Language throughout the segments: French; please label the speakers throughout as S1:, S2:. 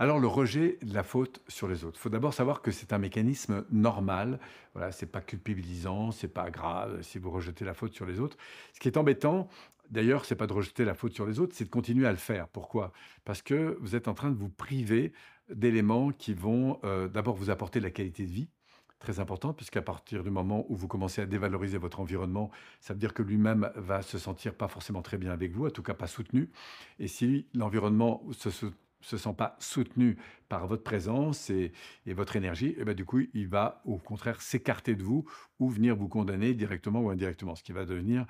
S1: Alors le rejet de la faute sur les autres. Il faut d'abord savoir que c'est un mécanisme normal. Voilà, c'est pas culpabilisant, c'est pas grave si vous rejetez la faute sur les autres. Ce qui est embêtant, D'ailleurs, c'est pas de rejeter la faute sur les autres, c'est de continuer à le faire. Pourquoi Parce que vous êtes en train de vous priver d'éléments qui vont euh, d'abord vous apporter de la qualité de vie, très importante, puisqu'à partir du moment où vous commencez à dévaloriser votre environnement, ça veut dire que lui-même va se sentir pas forcément très bien avec vous, en tout cas pas soutenu. Et si l'environnement se, se sent pas soutenu par votre présence et, votre énergie, et eh bien du coup, il va au contraire s'écarter de vous ou venir vous condamner directement ou indirectement, ce qui va devenir,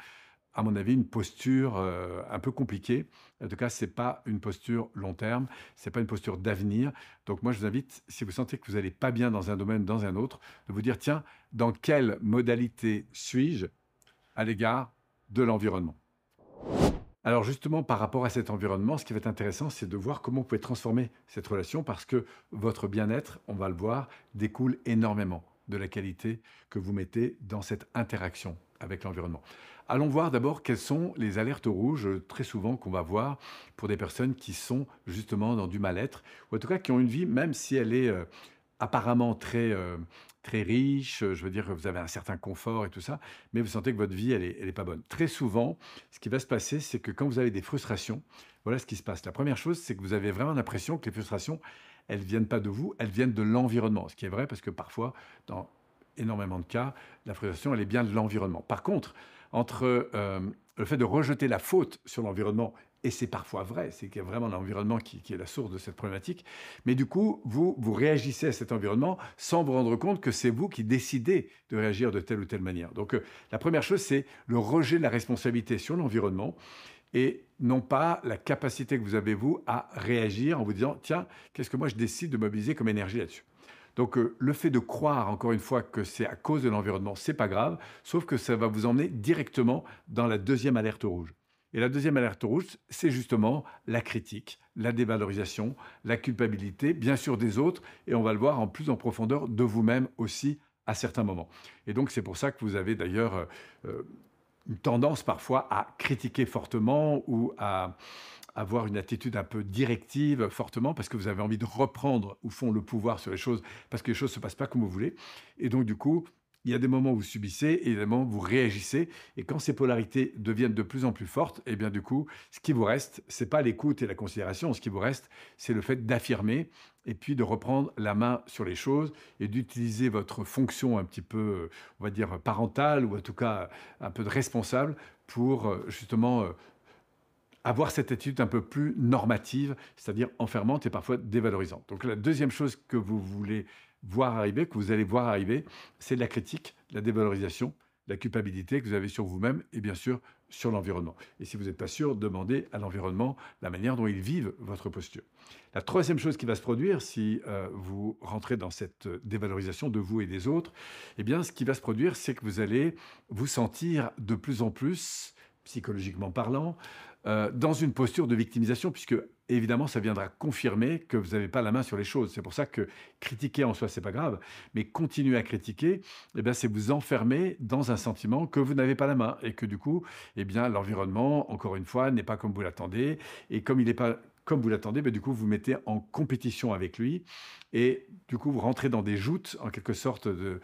S1: à mon avis, une posture euh, un peu compliquée. En tout cas, ce n'est pas une posture long terme, ce n'est pas une posture d'avenir. Donc moi, je vous invite, si vous sentez que vous n'allez pas bien dans un domaine, dans un autre, de vous dire, tiens, dans quelle modalité suis-je à l'égard de l'environnement alors justement, par rapport à cet environnement, ce qui va être intéressant, c'est de voir comment vous pouvez transformer cette relation parce que votre bien-être, on va le voir, découle énormément de la qualité que vous mettez dans cette interaction avec l'environnement. Allons voir d'abord quelles sont les alertes rouges euh, très souvent qu'on va voir pour des personnes qui sont justement dans du mal-être ou en tout cas qui ont une vie, même si elle est euh, apparemment très, euh, très riche, euh, je veux dire, que vous avez un certain confort et tout ça, mais vous sentez que votre vie, elle n'est est pas bonne. Très souvent, ce qui va se passer, c'est que quand vous avez des frustrations, voilà ce qui se passe. La première chose, c'est que vous avez vraiment l'impression que les frustrations, elles viennent pas de vous, elles viennent de l'environnement, ce qui est vrai parce que parfois, dans énormément de cas, la frustration, elle est bien de l'environnement. Par contre, entre euh, le fait de rejeter la faute sur l'environnement et c'est parfois vrai, c'est qu'il y vraiment l'environnement qui, est la source de cette problématique, mais du coup, vous, vous réagissez à cet environnement sans vous rendre compte que c'est vous qui décidez de réagir de telle ou telle manière. Donc euh, la première chose, c'est le rejet de la responsabilité sur l'environnement et non pas la capacité que vous avez, vous, à réagir en vous disant, tiens, qu'est-ce que moi je décide de mobiliser comme énergie là-dessus donc euh, le fait de croire encore une fois que c'est à cause de l'environnement, c'est pas grave, sauf que ça va vous emmener directement dans la deuxième alerte rouge. Et la deuxième alerte rouge, c'est justement la critique, la dévalorisation, la culpabilité, bien sûr des autres, et on va le voir en plus en profondeur de vous-même aussi à certains moments. Et donc c'est pour ça que vous avez d'ailleurs euh, euh, une tendance parfois à critiquer fortement ou à avoir une attitude un peu directive fortement parce que vous avez envie de reprendre au fond le pouvoir sur les choses parce que les choses ne se passent pas comme vous voulez. Et donc du coup, il y a des moments où vous subissez et des moments où vous réagissez. Et quand ces polarités deviennent de plus en plus fortes, eh bien du coup, ce qui vous reste, n'est pas l'écoute et la considération. Ce qui vous reste, c'est le fait d'affirmer et puis de reprendre la main sur les choses et d'utiliser votre fonction un petit peu, on va dire, parentale ou en tout cas un peu de responsable pour euh, justement euh, avoir cette attitude un peu plus normative, c'est-à-dire enfermante et parfois dévalorisante. Donc la deuxième chose que vous voulez voir arriver, que vous allez voir arriver, c'est la critique, la dévalorisation, la culpabilité que vous avez sur vous-même et bien sûr sur l'environnement. Et si vous n'êtes pas sûr, demandez à l'environnement la manière dont ils vivent votre posture. La troisième chose qui va se produire si euh, vous rentrez dans cette euh, dévalorisation de vous et des autres, eh bien, ce qui va se produire, c'est que vous allez vous sentir de plus en plus psychologiquement parlant, euh, dans une posture de victimisation, puisque évidemment, ça viendra confirmer que vous n'avez pas la main sur les choses. C'est pour ça que critiquer en soi, c'est pas grave, mais continuer à critiquer, et eh bien, c'est vous enfermer dans un sentiment que vous n'avez pas la main et que du coup, et eh bien, l'environnement, encore une fois, n'est pas comme vous l'attendez et comme il n'est pas comme vous l'attendez, ben, du coup, vous mettez en compétition avec lui et du coup, vous rentrez dans des joutes, en quelque sorte, de,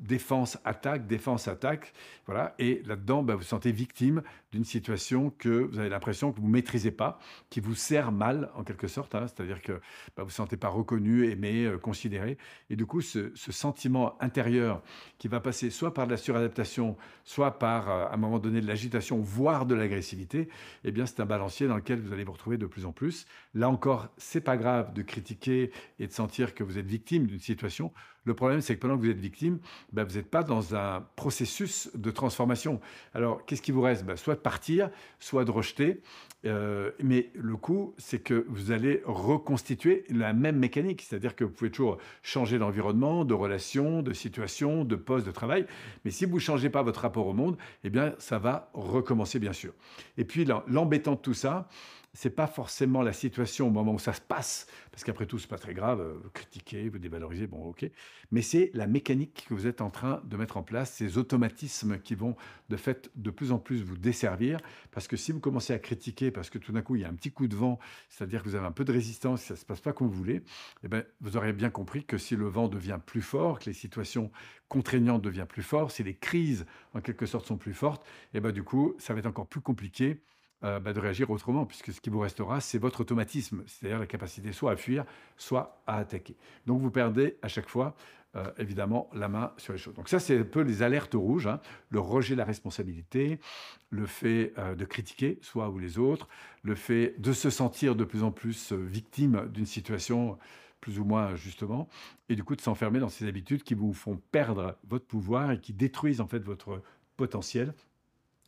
S1: défense, attaque, défense, attaque. Voilà. Et là-dedans, vous bah, vous sentez victime d'une situation que vous avez l'impression que vous ne maîtrisez pas, qui vous sert mal, en quelque sorte. Hein. C'est-à-dire que vous bah, ne vous sentez pas reconnu, aimé, euh, considéré. Et du coup, ce, sentiment intérieur qui va passer soit par de la suradaptation, soit par, euh, à un moment donné, de l'agitation, voire de l'agressivité, eh bien, c'est un balancier dans lequel vous allez vous retrouver de plus en plus. Là encore, c'est pas grave de critiquer et de sentir que vous êtes victime d'une situation. Le problème, c'est que pendant que vous êtes victime, ben, vous n'êtes pas dans un processus de transformation. Alors, qu'est-ce qui vous reste ben, Soit de partir, soit de rejeter. Euh, mais le coup, c'est que vous allez reconstituer la même mécanique. C'est-à-dire que vous pouvez toujours changer d'environnement, de relation, de situation, de poste, de travail. Mais si vous ne changez pas votre rapport au monde, eh bien, ça va recommencer, bien sûr. Et puis, l'embêtant de tout ça, n'est pas forcément la situation au moment où ça se passe, parce qu'après tout, ce n'est pas très grave, euh, vous critiquez, vous dévalorisez, bon, ok, mais c'est la mécanique que vous êtes en train de mettre en place, ces automatismes qui vont de fait de plus en plus vous desservir, parce que si vous commencez à critiquer, parce que tout d'un coup, il y a un petit coup de vent, c'est-à-dire que vous avez un peu de résistance, ça se passe pas comme vous voulez, eh ben, vous aurez bien compris que si le vent devient plus fort, que les situations contraignantes deviennent plus fortes, si les crises, en quelque sorte, sont plus fortes, eh ben, du coup, ça va être encore plus compliqué euh, bah, de réagir autrement, puisque ce qui vous restera, c'est votre automatisme, c'est-à-dire la capacité soit à fuir, soit à attaquer. Donc vous perdez à chaque fois, euh, évidemment, la main sur les choses. Donc ça, c'est un peu les alertes rouges, hein. le rejet de la responsabilité, le fait euh, de critiquer soi ou les autres, le fait de se sentir de plus en plus victime d'une situation plus ou moins justement, et du coup de s'enfermer dans ces habitudes qui vous font perdre votre pouvoir et qui détruisent en fait votre potentiel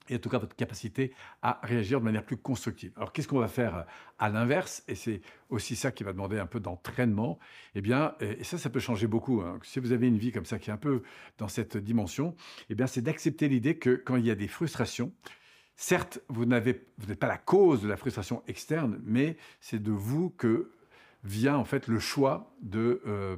S1: et en tout cas votre capacité à réagir de manière plus constructive. Alors qu'est-ce qu'on va faire euh, à l'inverse Et c'est aussi ça qui va demander un peu d'entraînement. Eh bien, et ça, ça peut changer beaucoup. Hein. Si vous avez une vie comme ça qui est un peu dans cette dimension, eh bien, c'est d'accepter l'idée que quand il y a des frustrations, certes, vous n'avez, vous n'êtes pas la cause de la frustration externe, mais c'est de vous que vient en fait le choix de, euh,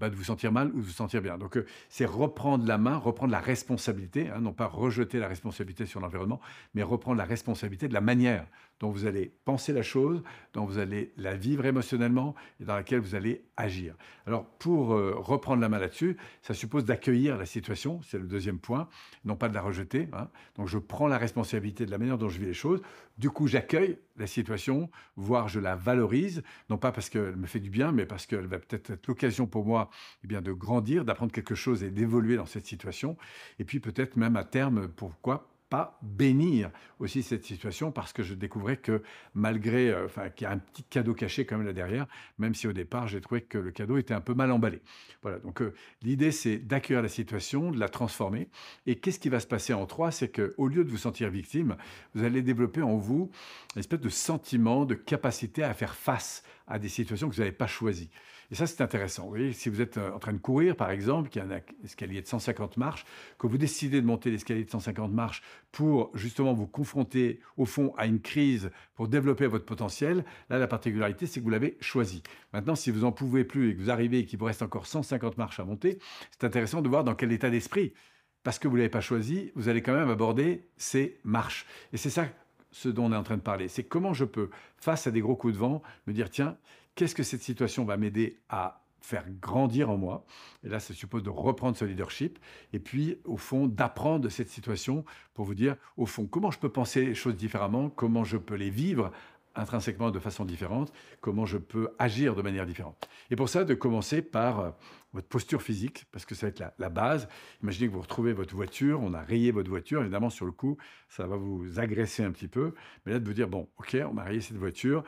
S1: bah, de vous sentir mal ou de vous sentir bien. Donc, euh, c'est reprendre la main, reprendre la responsabilité, hein, non pas rejeter la responsabilité sur l'environnement, mais reprendre la responsabilité de la manière dont vous allez penser la chose, dont vous allez la vivre émotionnellement et dans laquelle vous allez agir. Alors, pour euh, reprendre la main là-dessus, ça suppose d'accueillir la situation, c'est le deuxième point, non pas de la rejeter. Hein. Donc, je prends la responsabilité de la manière dont je vis les choses. Du coup, j'accueille la situation, voire je la valorise, non pas parce qu'elle me fait du bien, mais parce qu'elle va peut être, être l'occasion pour moi eh bien, de grandir, d'apprendre quelque chose et d'évoluer dans cette situation. Et puis peut-être même à terme, pourquoi bénir aussi cette situation parce que je découvrais que malgré, euh, enfin, qu'il y a un petit cadeau caché quand même là derrière, même si au départ j'ai trouvé que le cadeau était un peu mal emballé. Voilà, donc euh, l'idée c'est d'accueillir la situation, de la transformer. Et qu'est-ce qui va se passer en trois C'est qu'au lieu de vous sentir victime, vous allez développer en vous une espèce de sentiment, de capacité à faire face à des situations que vous n'avez pas choisies. Et ça, c'est intéressant. Vous voyez, si vous êtes euh, en train de courir, par exemple, qu'il y a un escalier de 150 marches, que vous décidez de monter l'escalier de 150 marches pour justement vous confronter au fond à une crise pour développer votre potentiel, là la particularité c'est que vous l'avez choisi. Maintenant si vous en pouvez plus et que vous arrivez et qu'il vous reste encore 150 marches à monter, c'est intéressant de voir dans quel état d'esprit, parce que vous ne l'avez pas choisi, vous allez quand même aborder ces marches. Et c'est ça ce dont on est en train de parler, c'est comment je peux, face à des gros coups de vent, me dire tiens, qu'est-ce que cette situation va m'aider à faire grandir en moi. Et là, ça suppose de reprendre ce leadership. Et puis, au fond, d'apprendre de cette situation pour vous dire, au fond, comment je peux penser les choses différemment, comment je peux les vivre intrinsèquement de façon différente, comment je peux agir de manière différente. Et pour ça, de commencer par euh, votre posture physique, parce que ça va être la, la, base. Imaginez que vous retrouvez votre voiture, on a rayé votre voiture, évidemment, sur le coup, ça va vous agresser un petit peu, mais là, de vous dire, bon, ok, on a rayé cette voiture,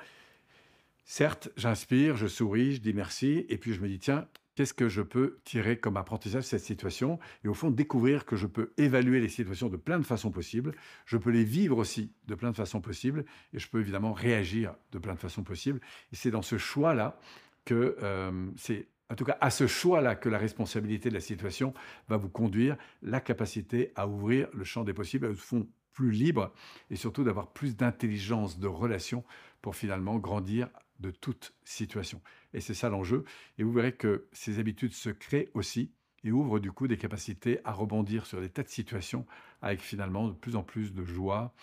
S1: Certes, j'inspire, je souris, je dis merci, et puis je me dis, tiens, qu'est-ce que je peux tirer comme apprentissage de cette situation et au fond découvrir que je peux évaluer les situations de plein de façons possibles, je peux les vivre aussi de plein de façons possibles et je peux évidemment réagir de plein de façons possibles. Et c'est dans ce choix-là que euh, c'est en tout cas à ce choix-là que la responsabilité de la situation va vous conduire, la capacité à ouvrir le champ des possibles, à fond plus libre et surtout d'avoir plus d'intelligence de relation pour finalement grandir de toute situation. Et c'est ça l'enjeu. Et vous verrez que ces habitudes se créent aussi et ouvrent du coup des capacités à rebondir sur des tas de situations avec finalement de plus en plus de joie,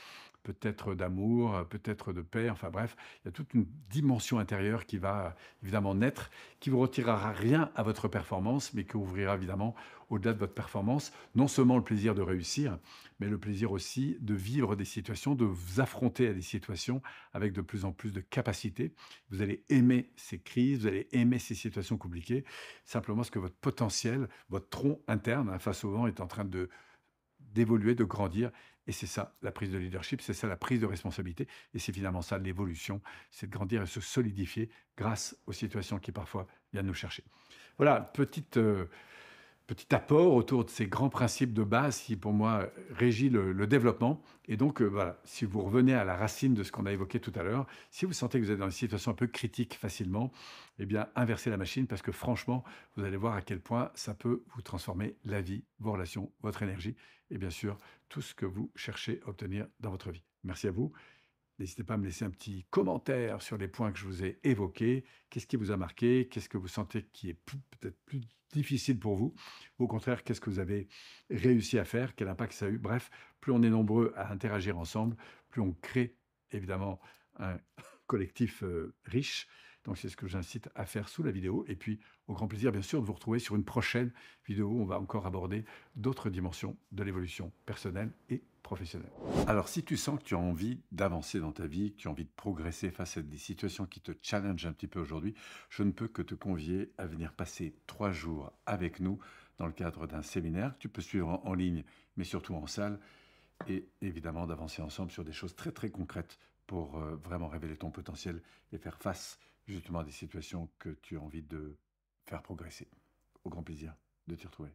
S1: peut-être d'amour, euh, peut-être de paix, enfin bref, il y a toute une dimension intérieure qui va euh, évidemment naître, qui vous retirera rien à votre performance, mais qui ouvrira évidemment au-delà de votre performance, non seulement le plaisir de réussir, mais le plaisir aussi de vivre des situations, de vous affronter à des situations avec de plus en plus de capacités. Vous allez aimer ces crises, vous allez aimer ces situations compliquées, simplement parce que votre potentiel, votre tronc interne hein, face au vent est en train d'évoluer, de grandir. Et c'est ça, la prise de leadership, c'est ça, la prise de responsabilité. Et c'est finalement ça, l'évolution, c'est de grandir et se solidifier grâce aux situations qui parfois viennent nous chercher. Voilà, petite... Euh, petit apport autour de ces grands principes de base qui, pour moi, régit le, développement. Et donc, euh, voilà, si vous revenez à la racine de ce qu'on a évoqué tout à l'heure, si vous sentez que vous êtes dans une situation un peu critique facilement, eh bien, inversez la machine parce que franchement, vous allez voir à quel point ça peut vous transformer la vie, vos relations, votre énergie et bien sûr, tout ce que vous cherchez à obtenir dans votre vie. Merci à vous. N'hésitez pas à me laisser un petit commentaire sur les points que je vous ai évoqués. Qu'est-ce qui vous a marqué Qu'est-ce que vous sentez qui est peut-être plus difficile pour vous Au contraire, qu'est-ce que vous avez réussi à faire Quel impact ça a eu Bref, plus on est nombreux à interagir ensemble, plus on crée évidemment un collectif euh, riche donc c'est ce que j'incite à faire sous la vidéo. Et puis, au grand plaisir, bien sûr, de vous retrouver sur une prochaine vidéo où on va encore aborder d'autres dimensions de l'évolution personnelle et professionnelle. Alors si tu sens que tu as envie d'avancer dans ta vie, que tu as envie de progresser face à des situations qui te challengent un petit peu aujourd'hui, je ne peux que te convier à venir passer trois jours avec nous dans le cadre d'un séminaire que tu peux suivre en ligne, mais surtout en salle, et évidemment d'avancer ensemble sur des choses très très concrètes pour euh, vraiment révéler ton potentiel et faire face justement des situations que tu as envie de faire progresser. Au grand plaisir de t'y retrouver.